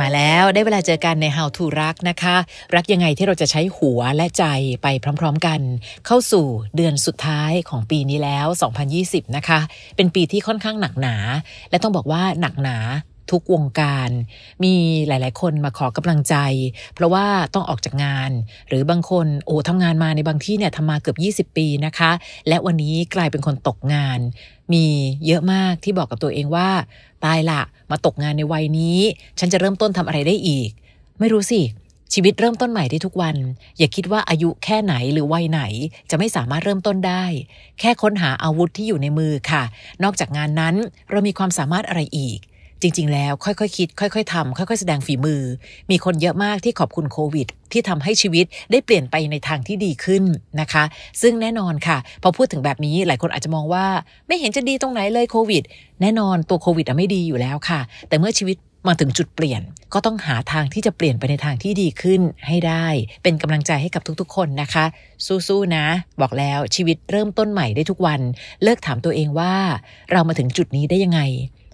มาแล้วได้เวลาเจอกันใน How to รักนะคะ รักยังไงที่เราจะใช้หัวและใจไปพร้อมๆกัน เข้าสู่เดือนสุดท้ายของปีนี้แล้ว 2020 นะคะ เป็นปีที่ค่อนข้างหนักหนา และต้องบอกว่าหนักหนาทุกวงการ มีหลายๆ คนมาขอกำลังใจ เพราะว่าต้องออกจากงานหรือบางคนโอ้ทำงานมาในบางที่เนี่ยทำมาเกือบ20 ปีนะคะ และวันนี้กลายเป็นคนตกงาน มีเยอะมากที่บอกกับตัวเองว่า ตายละมาตกงานในวัยนี้ ฉันจะเริ่มต้นทำอะไรได้อีก ไม่รู้สิชีวิตเริ่มต้นใหม่ได้ทุกวัน อย่าคิดว่าอายุแค่ไหนหรือวัยไหนจะไม่สามารถเริ่มต้นได้ แค่ค้นหาอาวุธที่อยู่ในมือค่ะ นอกจากงานนั้นเรามีความสามารถอะไรอีกจริงๆ แล้วค่อยๆคิด ค่อยๆทำค่อยๆ แสดงฝีมือ มีคนเยอะมากที่ขอบคุณโควิด ที่ทำให้ชีวิตได้เปลี่ยนไปในทางที่ดีขึ้นนะคะ ซึ่งแน่นอนค่ะ พอพูดถึงแบบนี้หลายคนอาจจะมองว่า ไม่เห็นจะดีตรงไหนเลยโควิดแน่นอนตัวโควิดอะไม่ดีอยู่แล้วค่ะ แต่เมื่อชีวิตมาถึงจุดเปลี่ยน ก็ต้องหาทางที่จะเปลี่ยนไปในทางที่ดีขึ้นให้ได้ เป็นกำลังใจให้กับทุกๆ คนนะคะ สู้ๆนะ บอกแล้วชีวิตเริ่มต้นใหม่ได้ทุกวันเลิกถามตัวเองว่า เรามาถึงจุดนี้ได้ยังไง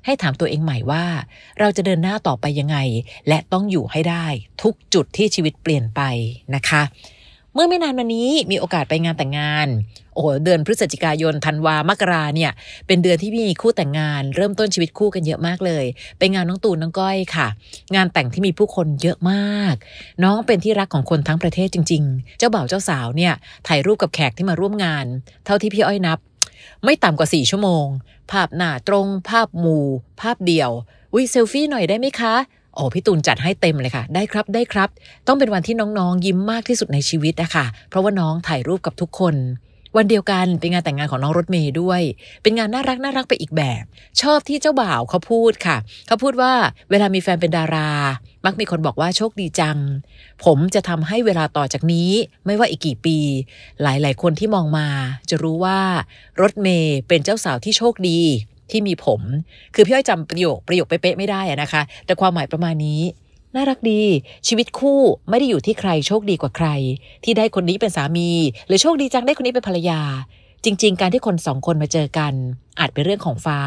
ให้ถามตัวเองใหม่ว่า เราจะเดินหน้าต่อไปยังไงและต้องอยู่ให้ได้ทุกจุดที่ชีวิตเปลี่ยนไปนะคะ เมื่อไม่นานมานี้มีโอกาสไปงานแต่งงาน โอ้เดือนพฤศจิกายนธันวามกราเนี่ย เป็นเดือนที่มีคู่แต่งงาน เริ่มต้นชีวิตคู่กันเยอะมากเลยไปงานน้องตูนน้องก้อยค่ะ งานแต่งที่มีผู้คนเยอะมาก น้องเป็นที่รักของคนทั้งประเทศจริงๆ เจ้าบ่าวเจ้าสาวเนี่ยถ่ายรูปกับแขกที่มาร่วมงาน เท่าที่พี่อ้อยนับไม่ต่ำกว่าสี่ชั่วโมง ภาพหน้าตรง ภาพหมู่ ภาพเดียว อุ้ยเซลฟี่หน่อยได้ไหมคะ โอ้พี่ตูนจัดให้เต็มเลยค่ะ ได้ครับได้ครับ ต้องเป็นวันที่น้องๆ ยิ้มมากที่สุดในชีวิตนะคะ เพราะว่าน้องถ่ายรูปกับทุกคนวันเดียวกันเป็นงานแต่งงานของน้องรถเมย์ด้วย เป็นงานน่ารักน่ารักไปอีกแบบ ชอบที่เจ้าบ่าว เขาพูดค่ะ เขาพูดว่าเวลามีแฟนเป็นดารา มักมีคนบอกว่าโชคดีจัง ผมจะทำให้เวลาต่อจากนี้ ไม่ว่าอีกกี่ปี หลาย ๆ คนที่มองมา จะรู้ว่า รถเมย์เป็นเจ้าสาวที่โชคดีที่มีผม คือพี่อ้อยจำประโยคประโยคเป๊ะไม่ได้นะคะ แต่ความหมายประมาณนี้น่ารักดีชีวิตคู่ไม่ได้อยู่ที่ใครโชคดีกว่าใคร ที่ได้คนนี้เป็นสามี หรือโชคดีจังได้คนนี้เป็นภรรยา จริง ๆ การที่คนสองคนมาเจอกัน อาจเป็นเรื่องของฟ้า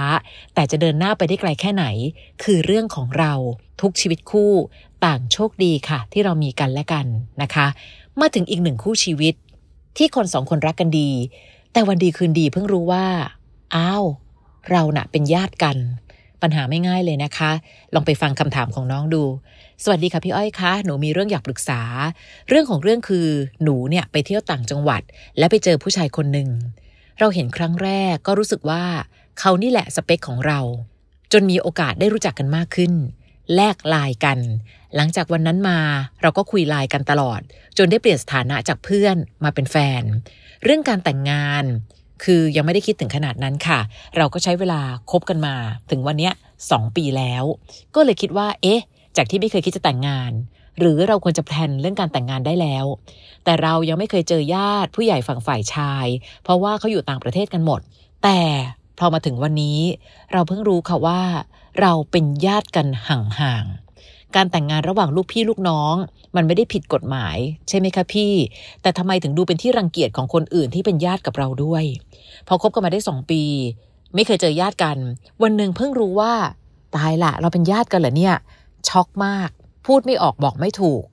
แต่จะเดินหน้าไปได้ไกลแค่ไหน คือเรื่องของเราทุกชีวิตคู่ต่างโชคดีค่ะ ที่เรามีกันและกันนะคะ มาถึงอีกหนึ่งคู่ชีวิต ที่คนสองคนรักกันดี แต่วันดีคืนดีเพิ่งรู้ว่าอ้าว เราน่ะเป็นญาติกันปัญหาไม่ง่ายเลยนะคะ ลองไปฟังคำถามของน้องดู สวัสดีค่ะ พี่อ้อยคะ หนูมีเรื่องอยากปรึกษา เรื่องของเรื่องคือหนูเนี่ยไปเที่ยวต่างจังหวัด และไปเจอผู้ชายคนหนึ่ง เราเห็นครั้งแรกก็รู้สึกว่าเขานี่แหละสเปคของเรา จนมีโอกาสได้รู้จักกันมากขึ้น แลกไลน์กัน หลังจากวันนั้นมาเราก็คุยไลน์กันตลอด จนได้เปลี่ยนสถานะจากเพื่อนมาเป็นแฟน เรื่องการแต่งงานคือยังไม่ได้คิดถึงขนาดนั้นค่ะ เราก็ใช้เวลาคบกันมา ถึงวันนี้สองปีแล้ว ก็เลยคิดว่าเอ๊ะจากที่ไม่เคยคิดจะแต่งงาน หรือเราควรจะแพลนเรื่องการแต่งงานได้แล้ว แต่เรายังไม่เคยเจอญาติผู้ใหญ่ฝั่งฝ่ายชาย เพราะว่าเขาอยู่ต่างประเทศกันหมด แต่พอมาถึงวันนี้ เราเพิ่งรู้ค่ะว่า เราเป็นญาติกันห่างการแต่งงานระหว่างลูกพี่ลูกน้อง มันไม่ได้ผิดกฎหมาย ใช่ไหมคะพี่ แต่ทำไมถึงดูเป็นที่รังเกียจของคนอื่นที่เป็นญาติกับเราด้วย พอคบกันมาได้สองปี ไม่เคยเจอญาติกัน วันหนึ่งเพิ่งรู้ว่า ตายละเราเป็นญาติกันเหรอเนี่ย ช็อกมาก พูดไม่ออกบอกไม่ถูก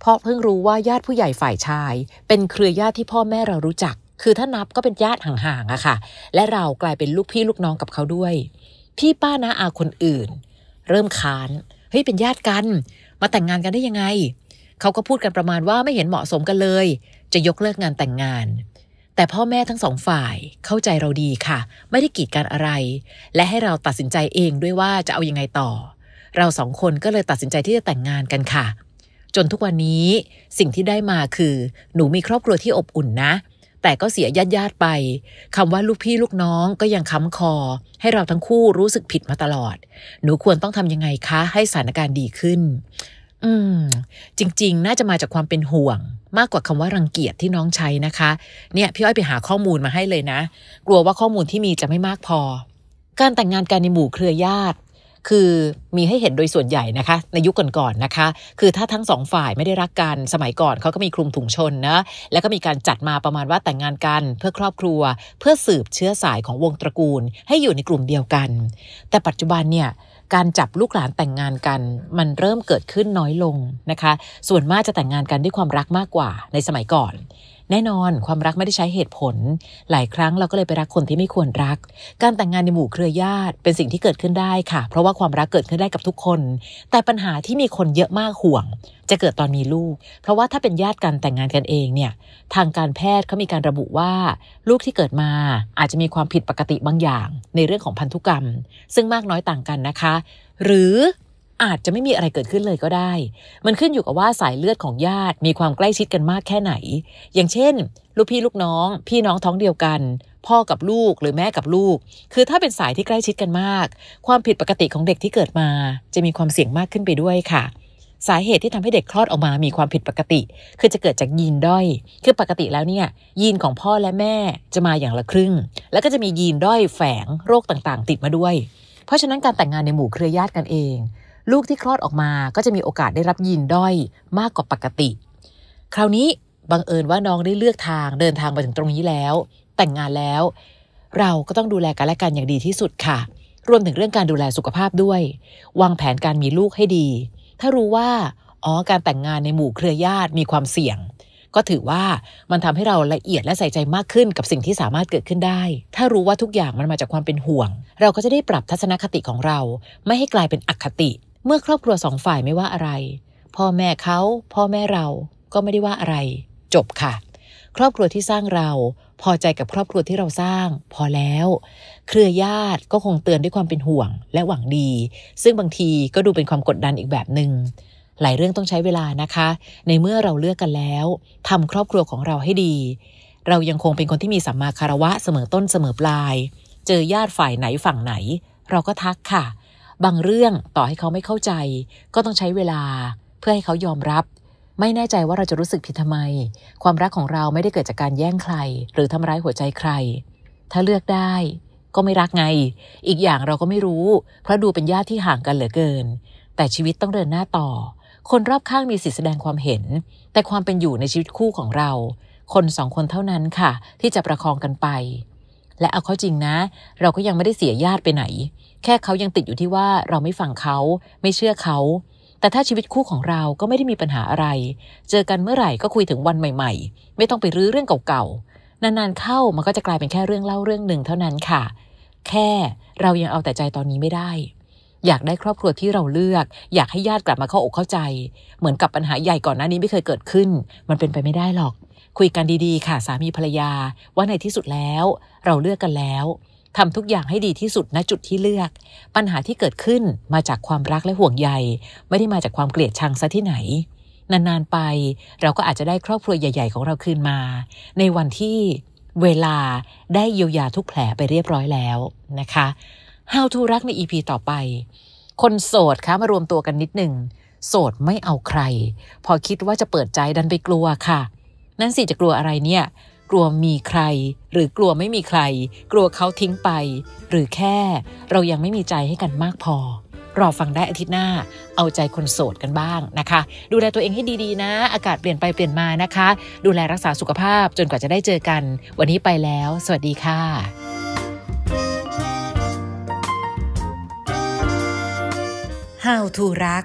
เพราะเพิ่งรู้ว่าญาติผู้ใหญ่ฝ่ายชาย เป็นเครือญาติที่พ่อแม่เรารู้จัก คือถ้านับก็เป็นญาติห่างๆอะค่ะ และเรากลายเป็นลูกพี่ลูกน้องกับเขาด้วย พี่ป้านะอาคนอื่น เริ่มค้านเป็นญาติกัน มาแต่งงานกันได้ยังไง เขาก็พูดกันประมาณว่าไม่เห็นเหมาะสมกันเลย จะยกเลิกงานแต่งงาน แต่พ่อแม่ทั้งสองฝ่ายเข้าใจเราดีค่ะ ไม่ได้กีดกันอะไร และให้เราตัดสินใจเองด้วยว่าจะเอายังไงต่อ เราสองคนก็เลยตัดสินใจที่จะแต่งงานกันค่ะ จนทุกวันนี้สิ่งที่ได้มาคือ หนูมีครอบครัวที่อบอุ่นนะแต่ก็เสียญาติญาติไป คำว่าลูกพี่ลูกน้อง ก็ยังค้ำคอ ให้เราทั้งคู่รู้สึกผิดมาตลอด หนูควรต้องทำยังไงคะให้สถานการณ์ดีขึ้น อืม จริง ๆ น่าจะมาจากความเป็นห่วง มากกว่าคำว่ารังเกียจที่น้องใช้นะคะ เนี่ยพี่อ้อยไปหาข้อมูลมาให้เลยนะ กลัวว่าข้อมูลที่มีจะไม่มากพอ การแต่งงานกันในหมู่เครือญาติคือมีให้เห็นโดยส่วนใหญ่นะคะในยุคก่อนๆนะคะ คือถ้าทั้งสองฝ่ายไม่ได้รักกันสมัยก่อนเขาก็มีคลุมถุงชนนะแล้วก็มีการจัดมาประมาณว่าแต่งงานกัน เพื่อครอบครัว เพื่อสืบเชื้อสายของวงตระกูล ให้อยู่ในกลุ่มเดียวกัน แต่ปัจจุบันเนี่ยการจับลูกหลานแต่งงานกัน มันเริ่มเกิดขึ้นน้อยลงนะคะ ส่วนมากจะแต่งงานกันด้วยความรักมากกว่าในสมัยก่อนแน่นอนความรักไม่ได้ใช้เหตุผล หลายครั้งเราก็เลยไปรักคนที่ไม่ควรรัก การแต่งงานในหมู่เครือญาติเป็นสิ่งที่เกิดขึ้นได้ค่ะ เพราะว่าความรักเกิดขึ้นได้กับทุกคน แต่ปัญหาที่มีคนเยอะมากห่วง จะเกิดตอนมีลูก เพราะว่าถ้าเป็นญาติกันแต่งงานกันเองเนี่ยทางการแพทย์เขามีการระบุว่า ลูกที่เกิดมาอาจจะมีความผิดปกติบางอย่าง ในเรื่องของพันธุกรรม ซึ่งมากน้อยต่างกันนะคะ หรืออาจจะไม่มีอะไรเกิดขึ้นเลยก็ได้ มันขึ้นอยู่กับว่าสายเลือดของญาติ มีความใกล้ชิดกันมากแค่ไหน อย่างเช่น ลูกพี่ลูกน้อง พี่น้องท้องเดียวกัน พ่อกับลูกหรือแม่กับลูก คือถ้าเป็นสายที่ใกล้ชิดกันมาก ความผิดปกติของเด็กที่เกิดมา จะมีความเสี่ยงมากขึ้นไปด้วยค่ะ สาเหตุที่ทำให้เด็กคลอดออกมา มีความผิดปกติคือจะเกิดจากยีนด้อย คือปกติแล้วเนี่ยยีนของพ่อและแม่จะมาอย่างละครึ่ง แล้วก็จะมียีนด้อยแฝง โรคต่างๆ ติดมาด้วย เพราะฉะนั้นการแต่งงานในหมู่เครือญาติกันเองลูกที่คลอดออกมาก็จะมีโอกาสได้รับยินด้อยมากกว่าปกติ คราวนี้บังเอิญว่าน้องได้เลือกทางเดินทางมาถึงตรงนี้แล้ว แต่งงานแล้ว เราก็ต้องดูแลกันและกันอย่างดีที่สุดค่ะ รวมถึงเรื่องการดูแลสุขภาพด้วย วางแผนการมีลูกให้ดี ถ้ารู้ว่าอ๋อการแต่งงานในหมู่เครือญาติมีความเสี่ยง ก็ถือว่ามันทำให้เราละเอียดและใส่ใจมากขึ้นกับสิ่งที่สามารถเกิดขึ้นได้ ถ้ารู้ว่าทุกอย่างมันมาจากความเป็นห่วง เราก็จะได้ปรับทัศนคติของเรา ไม่ให้กลายเป็นอคติเมื่อครอบครัวสองฝ่ายไม่ว่าอะไรพ่อแม่เขาพ่อแม่เราก็ไม่ได้ว่าอะไร จบค่ะ ครอบครัวที่สร้างเรา พอใจกับครอบครัวที่เราสร้าง พอแล้ว เครือญาติก็คงเตือนด้วยความเป็นห่วงและหวังดี ซึ่งบางทีก็ดูเป็นความกดดันอีกแบบหนึง่งหลายเรื่องต้องใช้เวลานะคะ ในเมื่อเราเลือกกันแล้ว ทำครอบครัวของเราให้ดี เรายังคงเป็นคนที่มีสัมมาคารวะเสมอต้นเสมอปลาย เจอญาติฝ่ายไหนฝั่งไหน เราก็ทักค่ะบางเรื่องต่อให้เขาไม่เข้าใจ ก็ต้องใช้เวลาเพื่อให้เขายอมรับ ไม่แน่ใจว่าเราจะรู้สึกผิดทำไม ความรักของเราไม่ได้เกิดจากการแย่งใคร หรือทำร้ายหัวใจใคร ถ้าเลือกได้ ก็ไม่รักไง อีกอย่างเราก็ไม่รู้เพราะดูเป็นญาติที่ห่างกันเหลือเกิน แต่ชีวิตต้องเดินหน้าต่อ คนรอบข้างมีสิทธิแสดงความเห็น แต่ความเป็นอยู่ในชีวิตคู่ของเรา คนสองคนเท่านั้นค่ะ ที่จะประคองกันไปและเอาเข้าจริงนะเราก็ยังไม่ได้เสียญาติไปไหน แค่เขายังติดอยู่ที่ว่าเราไม่ฟังเขาไม่เชื่อเขา แต่ถ้าชีวิตคู่ของเราก็ไม่ได้มีปัญหาอะไร เจอกันเมื่อไหร่ก็คุยถึงวันใหม่ๆ ไม่ต้องไปรื้อเรื่องเก่าๆนานๆเข้ามันก็จะกลายเป็นแค่เรื่องเล่าเรื่องหนึ่งเท่านั้นค่ะ แค่เรายังเอาแต่ใจตอนนี้ไม่ได้ อยากได้ครอบครัวที่เราเลือกอยากให้ญาติกลับมาเข้าอกเข้าใจ เหมือนกับปัญหาใหญ่ก่อนหน้านี้ไม่เคยเกิดขึ้น มันเป็นไปไม่ได้หรอกคุยกันดีๆ ค่ะ สามีภรรยาว่าในที่สุดแล้ว เราเลือกกันแล้วทำทุกอย่างให้ดีที่สุดณจุดที่เลือก ปัญหาที่เกิดขึ้นมาจากความรักและห่วงใยไม่ได้มาจากความเกลียดชังซะที่ไหน นานๆไปเราก็อาจจะได้ครอบครัวใหญ่ๆ ของเราคืนมา ในวันที่เวลาได้เยียวยาทุกแผลไปเรียบร้อยแล้วนะคะ How to รักใน EP ต่อไป คนโสดคะมารวมตัวกันนิดหนึ่งโสดไม่เอาใคร พอคิดว่าจะเปิดใจดันไปกลัวค่ะนั่นสิ จะกลัวอะไรเนี่ย กลัวมีใคร หรือกลัวไม่มีใคร กลัวเขาทิ้งไป หรือแค่เรายังไม่มีใจให้กันมากพอ รอฟังได้อาทิตย์หน้า เอาใจคนโสดกันบ้างนะคะ ดูแลตัวเองให้ดีๆนะ อากาศเปลี่ยนไปเปลี่ยนมานะคะ ดูแลรักษาสุขภาพจนกว่าจะได้เจอกัน วันนี้ไปแล้ว สวัสดีค่ะ how to รัก